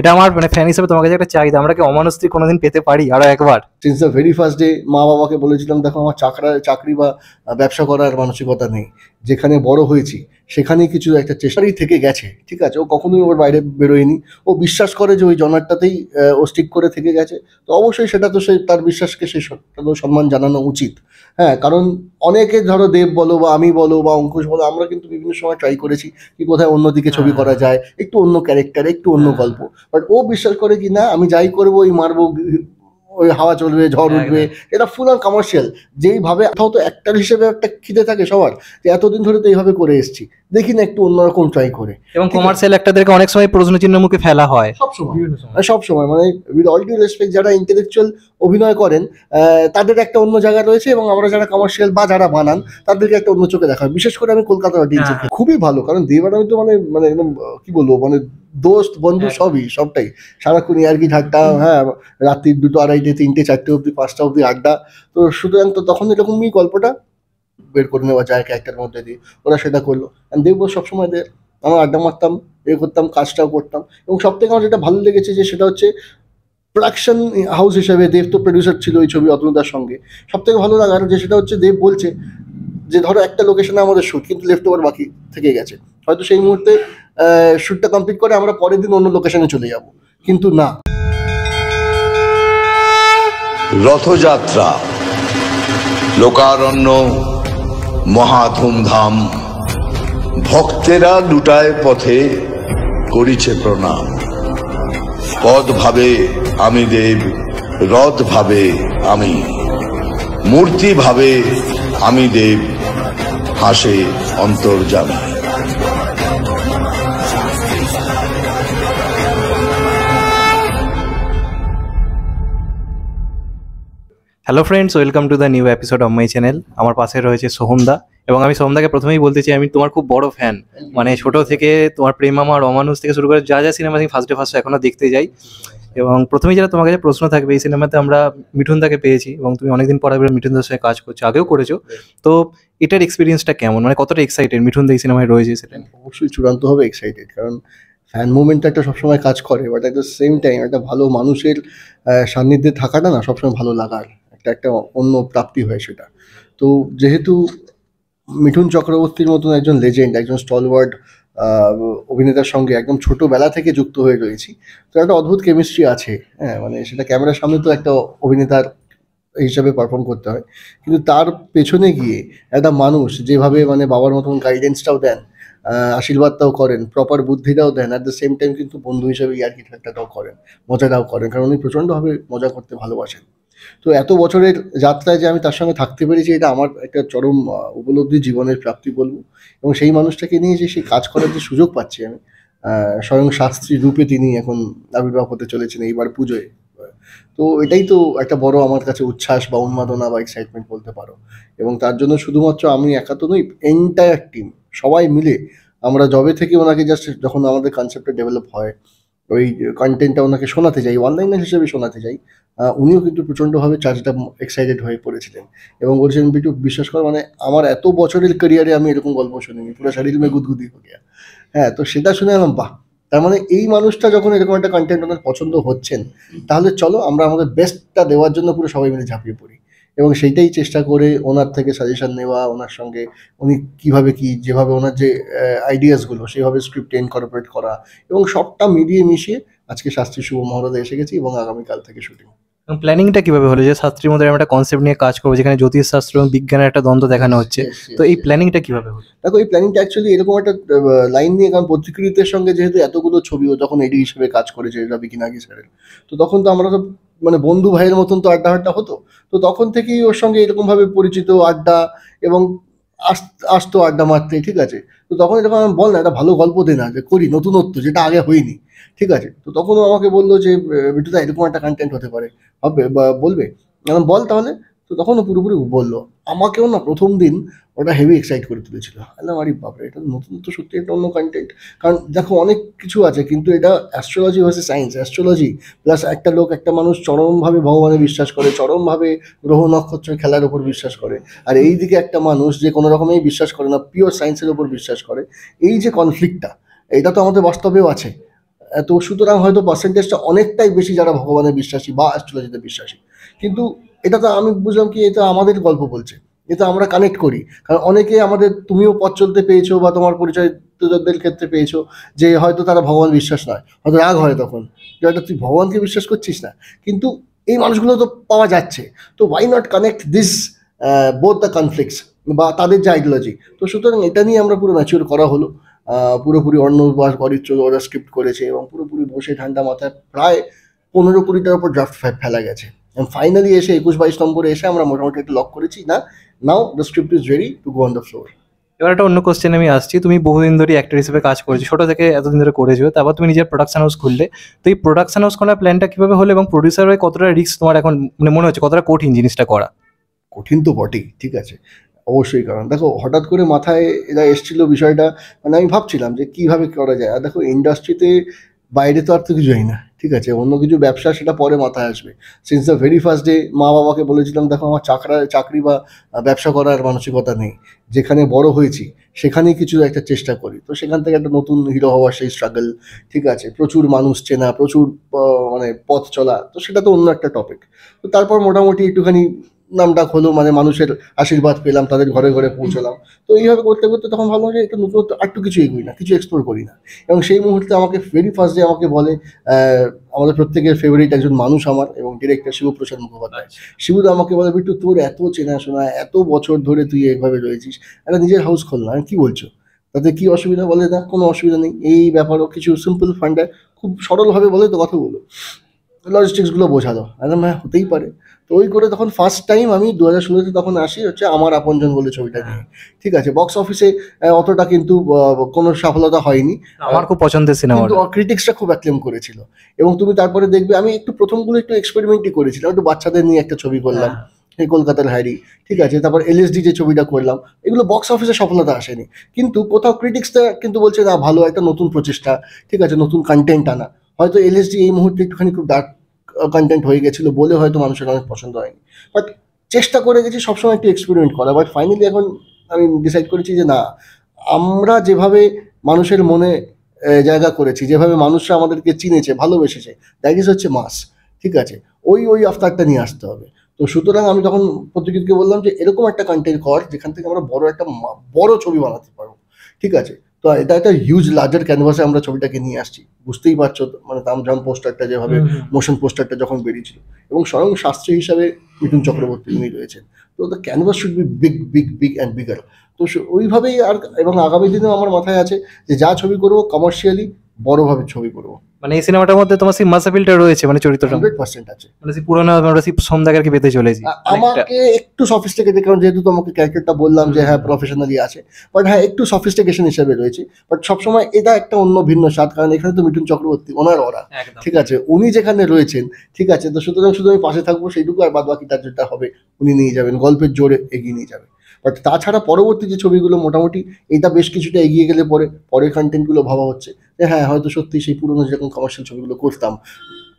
এটা আমার মানে ফ্যান হিসেবে তোমাকে কাছে একটা চাহিদা আমরা কি অমানস্তি কোনোদিন পেতে পারি আরো একবার since the very first day মা বাবাকে বলেছিলাম দেখো আমার চাকরা চাকরি বা ব্যবসা করার মানসিকতা নেই যেখানে বড় হয়েছি সেখানে কিছু একটা চেষ্টারই থেকে গেছে ঠিক আছে ও কখনোই ওর বাইরে বেরোয়নি ও বিশ্বাস করে যে ওই জনারটাতেই ও স্টিক করে থেকে গেছে তো অবশ্যই সেটা তো সে তার বিশ্বাসকে সে তো সম্মান জানানো উচিত হ্যাঁ কারণ অনেকে ধরো দেব বলো বা আমি বলো বা অঙ্কুশ বলো আমরা কিন্তু বিভিন্ন সময় ট্রাই করেছি কি কোথায় অন্যদিকে হ্যাঁ, ছবি হ্যাঁ। করা যায় একটু অন্য ক্যারেক্টার একটু অন্য হ্যাঁ। গল্প বাট ও বিশ্বাস করে কি না আমি যাই করবো ওই মারবো ওই হাওয়া চলবে ঝড় উঠবে এটা ফুল অন কমার্শিয়াল যেইভাবে হয়তো একটার হিসেবে একটা খিদে থাকে সবার যে এতদিন ধরে তো এইভাবে করে এসেছি দেখি না একটু অন্যরকম ট্রাই করে এবং কমার্শিয়াল অ্যাক্টারদেরকে অনেক সময় প্রশ্ন চিহ্ন মুখে ফেলা হয় সবসময় সবসময় মানে উইথ অল ডিউ রেসপেক্ট যারা ইন্টেলেকচুয়াল অভিনয় করেন তাদের একটা অন্য জায়গা রয়েছে এবং আমরা যারা কমার্শিয়াল বা যারা বানান তাদেরকে একটা অন্য চোখে দেখা হয় বিশেষ করে আমি কলকাতার অডিয়েন্সকে হ্যাঁ। খুবই ভালো কারণ দেবার আমি তো মানে মানে একদম কি বলবো মানে দোস্ত বন্ধু হ্যাঁ। সবই সবটাই সারাক্ষণ আর কি থাকতাম হ্যাঁ রাত্রি দুটো আড়াইটে তিনটে চারটে অবধি পাঁচটা অবধি আড্ডা তো সুতরাং তো তখন এরকমই গল্পটা বের করে নেওয়া যায় ক্যারেক্টার মধ্যে দিয়ে ওরা সেটা করলো দেখবো সবসময় আমরা আড্ডা মারতাম এ করতাম কাজটাও করতাম এবং সব থেকে আমার যেটা ভালো লেগেছে যে সেটা হচ্ছে প্রোডাকশন হাউস হিসেবে দেব তো প্রডিউসার ছিল ওই ছবি অতনুদার সঙ্গে সব থেকে ভালো লাগার যে সেটা হচ্ছে দেব বলছে যে ধরো একটা লোকেশনে আমাদের শ্যুট কিন্তু লেফট ওভার বাকি থেকে গেছে হয়তো সেই মুহূর্তে শ্যুটটা কমপ্লিট করে আমরা পরের দিন অন্য লোকেশনে চলে যাব কিন্তু না রথযাত্রা লোকারণ্য মহাধুমধাম ভক্তেরা লুটায় পথে করিছে প্রণাম পদ ভাবে আমি দেব রথ ভাবে আমি মূর্তি ভাবে আমি দেব হাসে অন্তর্জামী hello friends welcome to the new episode of my channel আমার পাশে রয়েছে সোহমদা এবং আমি সোমদাকে প্রথমেই বলতে চাই আমি তোমার খুব বড় ফ্যান মানে ছোট থেকে তোমার প্রেম আমার অমানুষ থেকে শুরু করে যা যা সিনেমা আমি ফার্স্টে ফার্স্ট এখনো দেখতে যাই এবং প্রথমেই যারা তোমার কাছে প্রশ্ন থাকবে এই সিনেমাতে আমরা মিঠুনদাকে পেয়েছি এবং তুমি অনেকদিন পর আগে মিঠুনদার সঙ্গে কাজ করছো আগেও করেছো তো এটার এক্সপিরিয়েন্সটা কেমন মানে কতটা এক্সাইটেড মিঠুনদা এই সিনেমায় রয়েছে সেটা অবশ্যই চূড়ান্তভাবে এক্সাইটেড কারণ ফ্যান মুভমেন্টটা একটা সবসময় কাজ করে but at the same time একটা ভালো মানুষের সান্নিধ্যে থাকাটা না সবসময় ভালো লাগার একটা একটা অন্য প্রাপ্তি হয় সেটা তো যেহেতু মিঠুন চক্রবর্তীর মতন একজন লেজেন্ড একজন স্টলওয়ার্ড অভিনেতার সঙ্গে একদম ছোটোবেলা থেকে যুক্ত হয়ে রয়েছি তো একটা অদ্ভুত কেমিস্ট্রি আছে হ্যাঁ মানে সেটা ক্যামেরার সামনে তো একটা অভিনেতার হিসাবে পারফর্ম করতে হয় কিন্তু তার পেছনে গিয়ে একটা মানুষ যেভাবে মানে বাবার মতন গাইডেন্সটাও দেন আশীর্বাদটাও করেন প্রপার বুদ্ধিটাও দেন অ্যাট দ্য সেম টাইম কিন্তু বন্ধু হিসেবে ইয়ার্কি ঠাট্টাটাও করেন মজাটাও করেন কারণ উনি প্রচণ্ডভাবে মজা করতে ভালোবাসেন তো এত বছরের যাত্রায় যে আমি তার সঙ্গে থাকতে পেরেছি এটা আমার একটা চরম উপলব্ধি জীবনের প্রাপ্তি বলবো এবং সেই মানুষটাকে নিয়ে যে সেই কাজ করার যে সুযোগ পাচ্ছি আমি স্বয়ং শাস্ত্রী রূপে তিনি এখন আবির্ভাব হতে চলেছেন এইবার পুজোয় তো এটাই তো একটা বড় আমার কাছে উচ্ছ্বাস বা উন্মাদনা বা এক্সাইটমেন্ট বলতে পারো এবং তার জন্য শুধুমাত্র আমি একা তো নই এন্টায়ার টিম সবাই মিলে আমরা জবে থেকে ওনাকে জাস্ট যখন আমাদের কনসেপ্টটা ডেভেলপ হয় ওই কন্টেন্টটা ওনাকে শোনাতে চাই অনলাইন হিসেবে শোনাতে চাই উনিও কিন্তু প্রচণ্ডভাবে চার্জটা এক্সাইটেড হয়ে পড়েছিলেন এবং বলছেন বিটু বিশ্বাস কর মানে আমার এত বছরের ক্যারিয়ারে আমি এরকম গল্প শুনিনি পুরো শরীর মে গুদগুদি হয়ে গিয়া হ্যাঁ তো সেটা শুনে এলাম বাহ তার মানে এই মানুষটা যখন এরকম একটা কন্টেন্ট ওনার পছন্দ হচ্ছেন তাহলে চলো আমরা আমাদের বেস্টটা দেওয়ার জন্য পুরো সবাই মিলে ঝাঁপিয়ে পড়ি এবং সেইটাই চেষ্টা করে ওনার থেকে সাজেশন নেওয়া ওনার সঙ্গে উনি কিভাবে কি যেভাবে ওনার যে আইডিয়াসগুলো সেভাবে স্ক্রিপ্টে ইনকর্পোরেট করা এবং সবটা মিলিয়ে মিশিয়ে আজকে শাস্ত্রী শুভ মহরদে এসে গেছি এবং আগামীকাল থেকে শুটিং প্ল্যানিংটা কিভাবে হলো যে শাস্ত্রীর মধ্যে একটা কনসেপ্ট নিয়ে কাজ করবো যেখানে জ্যোতিষশাস্ত্র এবং বিজ্ঞানের একটা দ্বন্দ্ব দেখানো হচ্ছে তো এই প্ল্যানিংটা কিভাবে হলো দেখো এই প্ল্যানিংটা অ্যাকচুয়ালি এরকম একটা লাইন নিয়ে কারণ পত্রিকৃতের সঙ্গে যেহেতু এতগুলো ছবিও তখন এডি হিসেবে কাজ করেছে রবি কিনাগি স্যারের তো তখন তো আমরা তো মানে বন্ধু ভাইয়ের মতন তো আড্ডা আড্ডা হতো তো তখন থেকেই ওর সঙ্গে এরকমভাবে পরিচিত আড্ডা এবং আসতো আড্ডা মারতে ঠিক আছে তো তখন এরকম আমি বল না একটা ভালো গল্প দে না যে করি নতুনত্ব যেটা আগে হয়নি ঠিক আছে তো তখনও আমাকে বললো যে বিটুদা এরকম একটা কন্টেন্ট হতে পারে হবে বলবে বল তাহলে তো তখন ও পুরোপুরি বললো আমাকেও না প্রথম দিন ওটা হেভি এক্সাইট করে তুলেছিল আল্লাহ আরে বাপরে এটা নতুন তো সত্যি একটা অন্য কন্টেন্ট কারণ দেখো অনেক কিছু আছে কিন্তু এটা astrology versus science astrology plus একটা লোক একটা মানুষ চরমভাবে ভগবানে বিশ্বাস করে চরমভাবে গ্রহ নক্ষত্রের খেলার উপর বিশ্বাস করে আর এই দিকে একটা মানুষ যে কোনো রকমেই বিশ্বাস করে না পিওর সায়েন্সের উপর বিশ্বাস করে এই যে কনফ্লিক্টটা এটা তো আমাদের বাস্তবেও আছে তো সুতরাং হয়তো পার্সেন্টেজটা অনেকটাই বেশি যারা ভগবানে বিশ্বাসী বা অ্যাস্ট্রোলজিতে বিশ্বাসী কিন্তু এটা তো আমি বুঝলাম কি এটা আমাদের গল্প বলছে এটা আমরা কানেক্ট করি কারণ অনেকে আমাদের তুমিও পথ চলতে পেয়েছো বা তোমার পরিচয়দের ক্ষেত্রে পেয়েছো যে হয়তো তারা ভগবান বিশ্বাস নয় হয়তো রাগ হয় তখন যে হয়তো তুই ভগবানকে বিশ্বাস করছিস না কিন্তু এই মানুষগুলো তো পাওয়া যাচ্ছে তো why not connect this both the conflicts বা তাদের যে আইডিওলজি তো সুতরাং এটা নিয়ে আমরা পুরো ম্যাচিওর করা হলো পুরোপুরি অন্য বাড়ির চৌধুরী ওরা স্ক্রিপ্ট করেছে এবং পুরোপুরি বসে ঠান্ডা মাথায় প্রায় পনেরো কুড়িটার উপর ড্রাফট ফেলা গেছে ফাইনালি এসে একুশ বাইশ নম্বরে এসে আমরা মোটামুটি একটু লক করেছি না now the script is ready to go on the floor এবার একটা অন্য কোশ্চেন আমি আসছি তুমি বহুদিন ধরে অ্যাক্টর হিসেবে কাজ করেছো ছোটো থেকে এতদিন ধরে করেছো তারপর তুমি নিজের প্রোডাকশন হাউস খুললে তো এই প্রোডাকশন হাউস করার প্ল্যানটা কীভাবে হলো এবং প্রডিউসার হয়ে কতটা রিস্ক তোমার এখন মানে মনে হচ্ছে কতটা কঠিন জিনিসটা করা কঠিন তো বটেই ঠিক আছে অবশ্যই কারণ দেখো হঠাৎ করে মাথায় এরা এসেছিলো বিষয়টা মানে আমি ভাবছিলাম যে কীভাবে করা যায় আর দেখো ইন্ডাস্ট্রিতে বাইরে তো আর তো কিছু হয় না ঠিক আছে অন্য কিছু ব্যবসা সেটা পরে মাথায় আসবে since the very first day মা বাবাকে বলেছিলাম দেখো আমার চাকরা চাকরি বা ব্যবসা করার মানসিকতা নেই যেখানে বড় হয়েছি সেখানেই কিছু একটা চেষ্টা করি তো সেখান থেকে একটা নতুন হিরো হওয়ার সেই স্ট্রাগল ঠিক আছে প্রচুর মানুষ চেনা প্রচুর মানে পথ চলা তো সেটা তো অন্য একটা টপিক তো তারপর মোটামুটি একটুখানি নামটা হলো মানে মানুষের আশীর্বাদ পেলাম তাদের ঘরে ঘরে পৌঁছলাম তো এইভাবে করতে করতে তখন ভাবলাম যে একটু নতুন একটু কিছু এগোই না কিছু এক্সপ্লোর করি না এবং সেই মুহূর্তে আমাকে ভেরি ফার্স্ট ডে আমাকে বলে আমাদের প্রত্যেকের ফেভারিট একজন মানুষ আমার এবং ডিরেক্টর শিবপ্রসাদ মুখোপাধ্যায় আচ্ছা। শিবুদ আমাকে বলে বিট্টু তোর এত চেনাশোনা এত বছর ধরে তুই এইভাবে রয়েছিস একটা নিজের হাউস খুললাম আমি কী বলছো তাতে কি অসুবিধা বলে না কোনো অসুবিধা নেই এই ব্যাপারও কিছু সিম্পল ফান্ডার খুব সরলভাবে বলে তো কথা বলো লজিস্টিক্সগুলো বোঝালো একদম হ্যাঁ হতেই পারে তো ওই করে তখন ফার্স্ট টাইম আমি দু হাজার ষোলোতে তখন আসি হচ্ছে আমার আপনজন বলে ছবিটা নিয়ে হ্যাঁ। ঠিক আছে বক্স অফিসে অতটা কিন্তু কোনো সফলতা হয়নি আমার খুব পছন্দের সিনেমা কিন্তু ক্রিটিক্সটা খুব অ্যাক্লেম করেছিল এবং তুমি তারপরে দেখবে আমি একটু প্রথমগুলো একটু এক্সপেরিমেন্টই করেছিলাম একটু বাচ্চাদের নিয়ে একটা ছবি করলাম হ্যাঁ। কলকাতার হ্যারি ঠিক আছে তারপর এলএসডি যে ছবিটা করলাম এগুলো বক্স অফিসে সফলতা আসেনি কিন্তু কোথাও ক্রিটিক্সটা কিন্তু বলছে না ভালো একটা নতুন প্রচেষ্টা ঠিক আছে নতুন কন্টেন্ট আনা হয়তো এলএসডি এই মুহূর্তে একটুখানি খুব ডার্ক কন্টেন্ট uh, হয়ে গেছিলো বলে হয়তো মানুষের অনেক পছন্দ হয়নি বাট চেষ্টা করে গেছি সবসময় একটু এক্সপেরিমেন্ট করা বাট ফাইনালি এখন আমি ডিসাইড করেছি যে না আমরা যেভাবে মানুষের মনে জায়গা করেছি যেভাবে মানুষরা আমাদেরকে চিনেছে ভালোবেসেছে দ্যাট ইজ হচ্ছে মাস ঠিক আছে ওই ওই আফতারটা নিয়ে আসতে হবে তো সুতরাং আমি তখন প্রতিযোগীকে বললাম যে এরকম একটা কন্টেন্ট কর যেখান থেকে আমরা বড় একটা বড় ছবি বানাতে পারবো ঠিক আছে তো এটা একটা হিউজ লার্জার ক্যানভাসে আমরা ছবিটাকে নিয়ে আসছি বুঝতেই পারছো মানে তামঝাম পোস্টারটা যেভাবে মোশন পোস্টারটা যখন বেরিয়েছিল এবং স্বয়ং শাস্ত্রী হিসাবে মিঠুন চক্রবর্তী উনি রয়েছেন তো the canvas should be big big big and bigger তো ওইভাবেই আর এবং আগামী দিনেও আমার মাথায় আছে যে যা ছবি করবো কমার্শিয়ালি বড়োভাবে ছবি করবো মানে এই সিনেমাটার মধ্যে তোমার সেই মাসাফিলটা রয়েছে মানে চরিত্রটা 100% আছে মানে সেই পুরোনো আমরা সেই সোমদাগারকে পেতে চলেছি আমাকে একটু সফিস্টিকেটেড কারণ যেহেতু তোমাকে ক্যারেক্টারটা বললাম যে হ্যাঁ প্রফেশনালি আছে বাট হ্যাঁ একটু সফিস্টিকেশন হিসেবে রয়েছে বাট সবসময় এটা একটা অন্য ভিন্ন স্বাদ কারণ এখানে তো মিঠুন চক্রবর্তী ওনার ওরা ঠিক আছে উনি যেখানে রয়েছেন ঠিক আছে তো সুতরাং শুধু আমি পাশে থাকবো সেইটুকু আর বাদ তার যেটা হবে উনি নিয়ে যাবেন গল্পের জোরে এগিয়ে নিয়ে যাবেন বাট তাছাড়া পরবর্তী যে ছবিগুলো মোটামুটি এটা বেশ কিছুটা এগিয়ে গেলে পরে পরের কন্টেন্টগুলো ভাবা হচ্ছে যে হ্যাঁ হয়তো সত্যি সেই পুরোনো যেরকম কমার্শিয়াল ছবিগুলো করতাম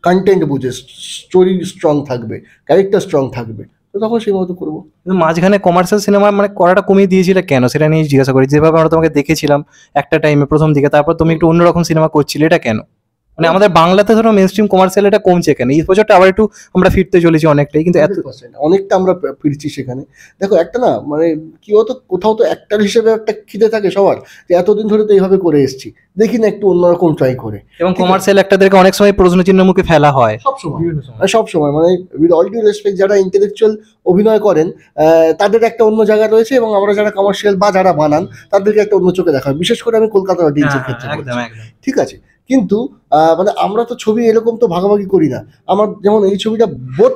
কন্টেন্ট বুঝে স্টোরি স্ট্রং থাকবে ক্যারেক্টার স্ট্রং থাকবে তো তখন সেই মতো করবো কিন্তু মাঝখানে কমার্শিয়াল সিনেমা মানে করাটা কমিয়ে দিয়েছিল কেন সেটা নিয়ে জিজ্ঞাসা করি যেভাবে আমরা তোমাকে দেখেছিলাম একটা টাইমে প্রথম দিকে তারপর তুমি একটু অন্যরকম সিনেমা করছিলে এটা কেন মানে আমাদের বাংলাতে ধরো মেনস্ট্রিম কমার্শিয়াল এটা কমছে কেন এই বছরটা আবার একটু আমরা ফিরতে চলেছি অনেকটাই কিন্তু এত অনেকটা আমরা ফিরছি সেখানে দেখো একটা না মানে কি হতো কোথাও তো একটার হিসেবে একটা খিদে থাকে সবার যে এতদিন ধরে তো এইভাবে করে এসেছি দেখি না একটু অন্যরকম ট্রাই করে এবং কমার্শিয়াল একটাদেরকে অনেক সময় প্রশ্ন চিহ্ন মুখে ফেলা হয় সব সময় মানে সব সময় মানে উইথ অল ডিউ রেসপেক্ট যারা ইন্টেলেকচুয়াল অভিনয় করেন তাদের একটা অন্য জায়গা রয়েছে এবং আমরা যারা কমার্শিয়াল বা যারা বানান তাদেরকে একটা অন্য চোখে দেখা বিশেষ করে আমি কলকাতা e ক্ষেত্রে হ্যাঁ, হ্যাঁ, ঠিক আছে কিন্তু মানে আমরা তো ছবি এরকম তো ভাগাভাগি করি না আমার যেমন এই ছবিটা both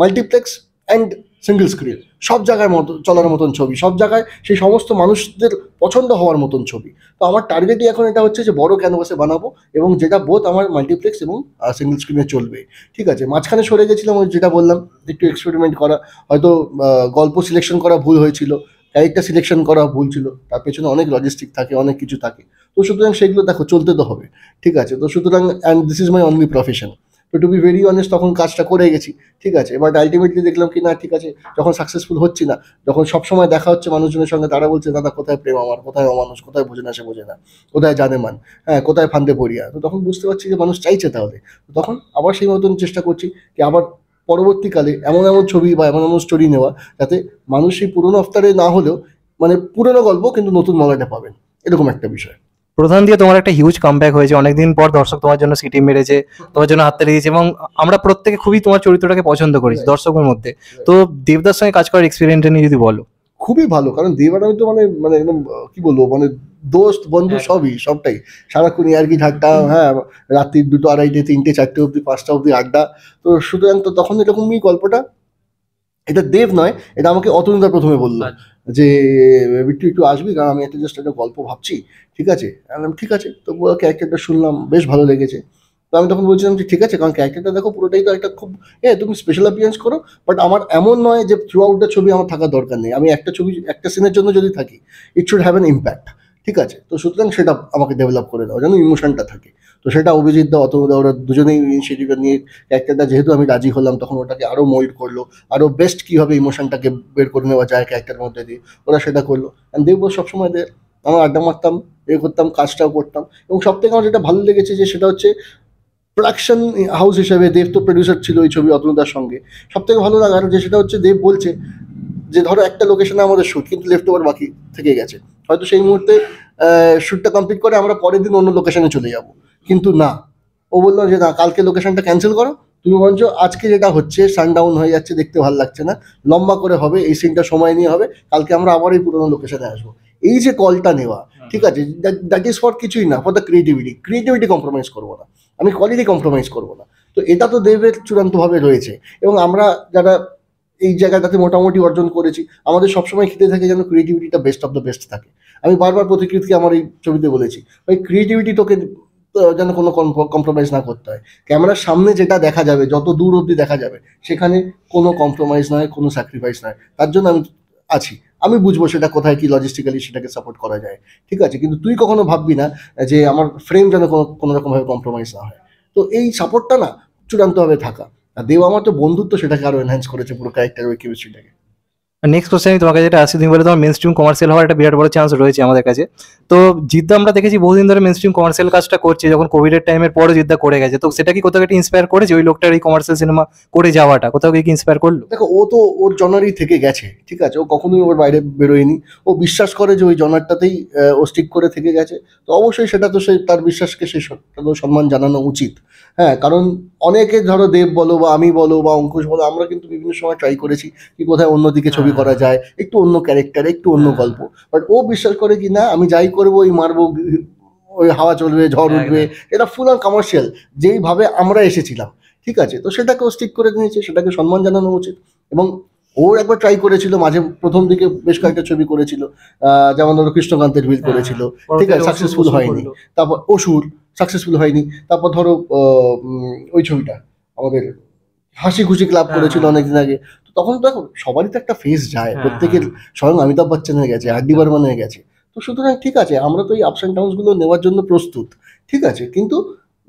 multiplex and single screen সব জায়গায় মতো চলার মতন ছবি সব জায়গায় সেই সমস্ত মানুষদের পছন্দ হওয়ার মতন ছবি তো আমার টার্গেটই এখন এটা হচ্ছে যে বড় ক্যানভাসে বানাবো এবং যেটা বোধ আমার মাল্টিপ্লেক্স এবং সিঙ্গেল স্ক্রিনে চলবে ঠিক আছে মাঝখানে সরে গেছিলাম ওই যেটা বললাম একটু এক্সপেরিমেন্ট করা হয়তো গল্প সিলেকশন করা ভুল হয়েছিল ক্যারেক্টার সিলেকশন করা ভুল ছিল তার পেছনে অনেক লজিস্টিক থাকে অনেক কিছু থাকে তো সুতরাং সেগুলো দেখো চলতে তো হবে ঠিক আছে তো সুতরাং and this is my only profession তো টু বি ভেরি অনেস্ট তখন কাজটা করে গেছি ঠিক আছে বাট আলটিমেটলি দেখলাম কি না ঠিক আছে যখন সাকসেসফুল হচ্ছি না যখন সবসময় দেখা হচ্ছে মানুষজনের সঙ্গে তারা বলছে দাদা কোথায় প্রেম আমার কোথায় অমানুষ কোথায় বোঝে না সে বোঝে না কোথায় জানে মান হ্যাঁ কোথায় ফান্দে পড়িয়া তো তখন বুঝতে পারছি যে মানুষ চাইছে তাহলে তখন আবার সেই মতন চেষ্টা করছি কি আবার পরবর্তীকালে এমন এমন ছবি বা এমন এমন স্টোরি নেওয়া যাতে মানুষ সেই পুরনো অফতারে না হলেও মানে পুরনো গল্প কিন্তু নতুন মলাটা পাবেন এরকম একটা বিষয় প্রধান দিয়ে তোমার একটা হিউজ কামব্যাক হয়েছে অনেকদিন পর দর্শক তোমার জন্য সিটি মেরেছে তোমার জন্য হাততালি দিয়েছে এবং আমরা প্রত্যেকে খুবই তোমার চরিত্রটাকে পছন্দ করেছি দর্শকের মধ্যে তো দেবদার সঙ্গে কাজ করার এক্সপিরিয়েন্স নিয়ে যদি বলো খুবই ভালো কারণ দেবাটা তো মানে মানে একদম কি বলবো মানে দোস্ত বন্ধু সবই সবটাই সারাক্ষণ আর কি ঠাট্টা হ্যাঁ রাত্রি দুটো আড়াইটে তিনটে চারটে অবধি পাঁচটা অবধি আড্ডা তো সুতরাং তো তখন এরকমই গল্পটা এটা দেব নয় এটা আমাকে অতনুদা প্রথমে বললো আচ্ছা। যে বিট্টু একটু আসবি কারণ আমি একটা জাস্ট একটা গল্প ভাবছি ঠিক আছে আমি ঠিক আছে তো ক্যারেক্টারটা শুনলাম বেশ ভালো লেগেছে তো আমি তখন বলছিলাম যে ঠিক আছে কারণ ক্যারেক্টারটা দেখো পুরোটাই তো একটা খুব হ্যাঁ তুমি স্পেশাল অ্যাপিয়েন্স করো বাট আমার এমন নয় যে থ্রু আউটটা ছবি আমার থাকা দরকার নেই আমি একটা ছবি একটা সিনের জন্য যদি থাকি it should have an impact ঠিক আছে তো সুতরাং সেটা আমাকে ডেভেলপ করে দাও যেন ইমোশনটা থাকে তো সেটা অভিজিৎ দা অত ওরা দুজনেই ইনিশিয়েটিভ নিয়ে ক্যারেক্টারটা যেহেতু আমি রাজি হলাম তখন ওটাকে আরও মোল্ড করলো আরও বেস্ট কীভাবে ইমোশনটাকে বের করে নেওয়া যায় ক্যারেক্টারের মধ্যে দিয়ে ওরা সেটা করলো অ্যান্ড দেখবো সবসময় আমরা আড্ডা মারতাম এ করতাম কাজটাও করতাম এবং সব থেকে আমার যেটা ভালো লেগেছে যে সেটা হচ্ছে প্রোডাকশন হাউস হিসেবে দেব তো প্রডিউসার ছিল এই ছবি অতনুদার সঙ্গে সব থেকে ভালো লাগার যে সেটা হচ্ছে দেব বলছে যে ধরো একটা লোকেশনে আমাদের শ্যুট কিন্তু লেফট ওভার বাকি থেকে গেছে হয়তো সেই মুহূর্তে শ্যুটটা কমপ্লিট করে আমরা পরের দিন অন্য লোকেশনে চলে যাবো কিন্তু না ও বললো যে না কালকে লোকেশনটা ক্যান্সেল করো তুমি বরঞ্চ আজকে যেটা হচ্ছে সানডাউন হয়ে যাচ্ছে দেখতে ভালো লাগছে না লম্বা করে হবে এই সিনটা সময় নিয়ে হবে কালকে আমরা আবার এই পুরোনো লোকেশনে আসবো এই যে কলটা নেওয়া হ্যাঁ। ঠিক আছে দ্যাট ইজ ফর কিছুই না for the creativity creativity compromise করবো না আমি কোয়ালিটি কম্প্রোমাইজ করবো না তো এটা তো দেবের চূড়ান্তভাবে রয়েছে এবং আমরা যারা এই জায়গাটাতে মোটামুটি অর্জন করেছি আমাদের সবসময় খেতে থাকে যেন ক্রিয়েটিভিটিটা বেস্ট অফ দ্য বেস্ট থাকে আমি বারবার প্রতিকৃতিকে আমার এই ছবিতে বলেছি ভাই ক্রিয়েটিভিটি তোকে যেন কোনো কম্প্রোমাইজ না করতে হয় ক্যামেরার সামনে যেটা দেখা যাবে যত দূর অব্দি দেখা যাবে সেখানে কোনো কম্প্রোমাইজ নয় কোনো স্যাক্রিফাইস নয় তার জন্য আমি আছি আমি বুঝবো সেটা কোথায় কি লজিস্টিক্যালি সেটাকে সাপোর্ট করা যায় ঠিক আছে কিন্তু তুই কখনো ভাববি না যে আমার ফ্রেম যেন কোনো কোনো রকমভাবে কম্প্রোমাইজ না হয় তো এই সাপোর্টটা না চূড়ান্তভাবে থাকা আর দেব আমার তো বন্ধুত্ব সেটাকে আরও এনহ্যান্স করেছে পুরো ক্যারেক্টার ওই কেমিস্ট্রিটাকে নেক্সট কোশ্চেন আমি তোমাকে যেটা আসছি তুমি বলে তোমার মেন স্ট্রিম কমার্শিয়াল হওয়ার একটা বিরাট বড় চান্স রয়েছে আমাদের কাছে তো জিদ্দা আমরা দেখেছি বহুদিন ধরে মেন স্ট্রিম কমার্শিয়াল কাজটা করছে যখন কোভিডের টাইমের পরও জিদ্দা করে গেছে তো সেটা কি কোথাও একটা ইন্সপায়ার করেছে ওই লোকটার এই কমার্শিয়াল সিনেমা করে যাওয়াটা কোথাও কি ইন্সপায়ার করলো দেখো ও তো ওর জনারই থেকে গেছে ঠিক আছে ও কখনোই ওর বাইরে বেরোয়নি ও বিশ্বাস করে যে ওই জনারটাতেই ও স্টিক করে থেকে গেছে তো অবশ্যই সেটা তো সে তার বিশ্বাসকে সে সম্মান জানানো উচিত হ্যাঁ কারণ অনেকে ধরো দেব বলো বা আমি বলো বা অঙ্কুশ বলো আমরা কিন্তু বিভিন্ন সময় ট্রাই করেছি কি কোথায় অন্যদিকে ছবি তৈরি করা যায় একটু অন্য ক্যারেক্টার একটু অন্য হ্যাঁ। গল্প বাট ও বিশ্বাস করে কি না আমি যাই করবো ওই মারবো ওই হাওয়া চলবে ঝড় হ্যাঁ, উঠবে এটা ফুল অন কমার্শিয়াল যেইভাবে আমরা এসেছিলাম ঠিক আছে তো সেটাকেও স্টিক করে নিয়েছে সেটাকে সম্মান জানানো উচিত এবং ওর একবার ট্রাই করেছিল মাঝে প্রথম দিকে বেশ কয়েকটা ছবি করেছিল যেমন ধরো কৃষ্ণকান্তের ভিল হ্যাঁ, করেছিল ঠিক আছে সাকসেসফুল হয়নি তারপর অসুর সাকসেসফুল হয়নি তারপর ধরো ওই ছবিটা আমাদের হাসি খুশি ক্লাব হ্যাঁ, করেছিল হ্যাঁ। অনেকদিন আগে তো তখন দেখো সবারই তো একটা ফেস যায় হ্যাঁ, প্রত্যেকের স্বয়ং অমিতাভ বচ্চন হয়ে গেছে আর ডি বর্মন হয়ে গেছে তো সুতরাং ঠিক আছে আমরা তো এই আপস অ্যান্ড ডাউনসগুলো নেওয়ার জন্য প্রস্তুত ঠিক আছে কিন্তু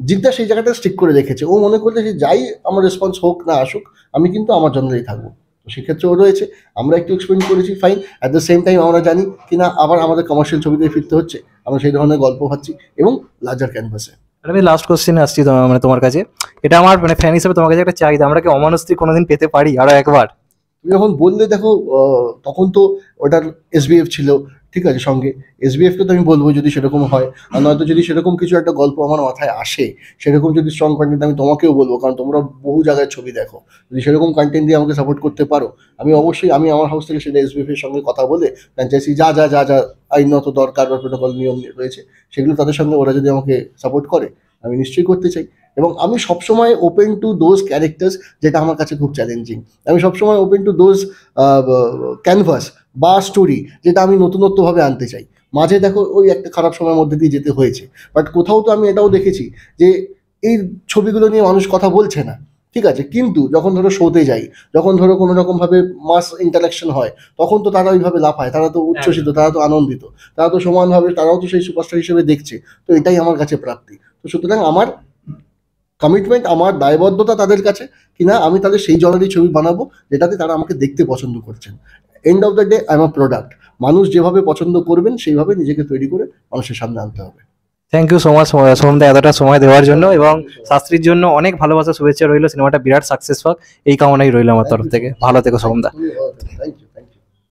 জিদ্দা সেই জায়গাটা স্টিক করে রেখেছে ও মনে করছে যে যাই আমার রেসপন্স হোক না আসুক আমি কিন্তু আমার জন্যই থাকবো তো সেক্ষেত্রে ও রয়েছে আমরা একটু এক্সপ্লেন করেছি fine at the same time আমরা জানি কি না আবার আমাদের কমার্শিয়াল ছবিতে ফিরতে হচ্ছে আমরা সেই ধরনের গল্প পাচ্ছি এবং লার্জার ক্যানভাসে আমি লাস্ট কোশ্চেনে আসছি মানে তোমার কাছে এটা আমার মানে ফ্যান হিসেবে তোমার কাছে একটা চাহিদা আমরা কি অমানুষ কোনোদিন পেতে পারি আরো একবার তুমি যখন বললে দেখো তখন তো ওটার এসবিএফ ছিল ঠিক আছে সঙ্গে এসবিএফকে তো আমি বলবো যদি সেরকম হয় আর নয়তো যদি সেরকম কিছু একটা গল্প আমার মাথায় আসে সেরকম যদি স্ট্রং কন্টেন্ট আমি তোমাকেও বলবো কারণ তোমরা বহু জায়গায় ছবি দেখো যদি সেরকম কন্টেন্ট দিয়ে আমাকে সাপোর্ট করতে পারো আমি অবশ্যই আমি আমার হাউস থেকে সেটা এর সঙ্গে কথা বলে চাইছি যা যা যা যা আইনত দরকার বা প্রোটোকল নিয়ম রয়েছে সেগুলো তাদের সঙ্গে ওরা যদি আমাকে সাপোর্ট করে আমি নিশ্চয়ই করতে চাই এবং আমি সবসময় ওপেন টু দোজ ক্যারেক্টার্স যেটা আমার কাছে খুব চ্যালেঞ্জিং আমি সবসময় ওপেন টু দোজ ক্যানভাস বা স্টোরি যেটা আমি নতুনত্বভাবে আনতে চাই মাঝে দেখো ওই একটা খারাপ সময়ের মধ্যে দিয়ে যেতে হয়েছে বাট কোথাও তো আমি এটাও দেখেছি যে এই ছবিগুলো নিয়ে মানুষ কথা বলছে না ঠিক আছে কিন্তু যখন ধরো শোতে যাই যখন ধরো কোনো রকমভাবে মাস ইন্টারাকশন হয় তখন তো তারা ওইভাবে লাফায় তারা তো উচ্ছ্বসিত তারা তো আনন্দিত তারা তো সমানভাবে তারাও তো সেই সুপারস্টার হিসেবে দেখছে তো এটাই আমার কাছে প্রাপ্তি তো সুতরাং আমার কমিটমেন্ট আমার দায়বদ্ধতা তাদের কাছে কিনা আমি তাদের সেই জনেরই ছবি বানাবো যেটাতে তারা আমাকে দেখতে পছন্দ করছেন end of the day I am a product মানুষ যেভাবে পছন্দ করবেন সেইভাবে নিজেকে তৈরি করে মানুষের সামনে আনতে হবে থ্যাংক ইউ সো মাচ সোমদা এতটা সময় দেওয়ার জন্য এবং শাস্ত্রীর জন্য অনেক ভালোবাসা শুভেচ্ছা রইল সিনেমাটা বিরাট সাকসেস হোক এই কামনাই রইল আমার তরফ থেকে ভালো থেকো সোমদা থ্যাংক ইউ